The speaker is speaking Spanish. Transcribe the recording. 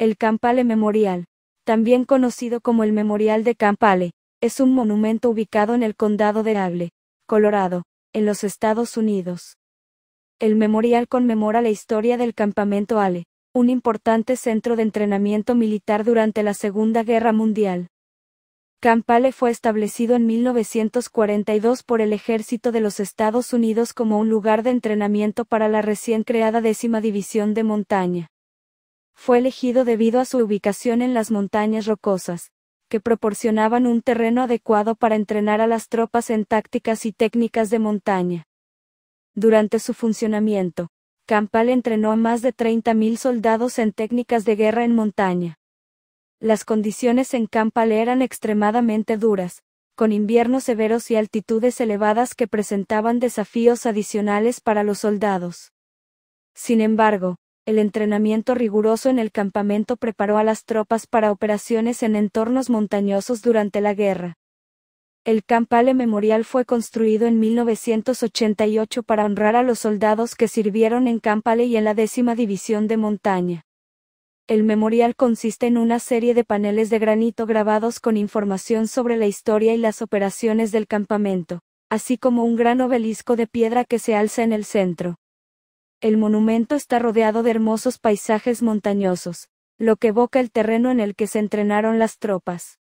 El Campale Memorial, también conocido como el Memorial de Campale, es un monumento ubicado en el condado de Able, Colorado, en los Estados Unidos. El memorial conmemora la historia del campamento Ale, un importante centro de entrenamiento militar durante la Segunda Guerra Mundial. Campale fue establecido en 1942 por el ejército de los Estados Unidos como un lugar de entrenamiento para la recién creada décima división de montaña fue elegido debido a su ubicación en las montañas rocosas, que proporcionaban un terreno adecuado para entrenar a las tropas en tácticas y técnicas de montaña. Durante su funcionamiento, Campal entrenó a más de 30.000 soldados en técnicas de guerra en montaña. Las condiciones en Campal eran extremadamente duras, con inviernos severos y altitudes elevadas que presentaban desafíos adicionales para los soldados. Sin embargo, el entrenamiento riguroso en el campamento preparó a las tropas para operaciones en entornos montañosos durante la guerra. El Campale Memorial fue construido en 1988 para honrar a los soldados que sirvieron en Campale y en la décima división de montaña. El memorial consiste en una serie de paneles de granito grabados con información sobre la historia y las operaciones del campamento, así como un gran obelisco de piedra que se alza en el centro. El monumento está rodeado de hermosos paisajes montañosos, lo que evoca el terreno en el que se entrenaron las tropas.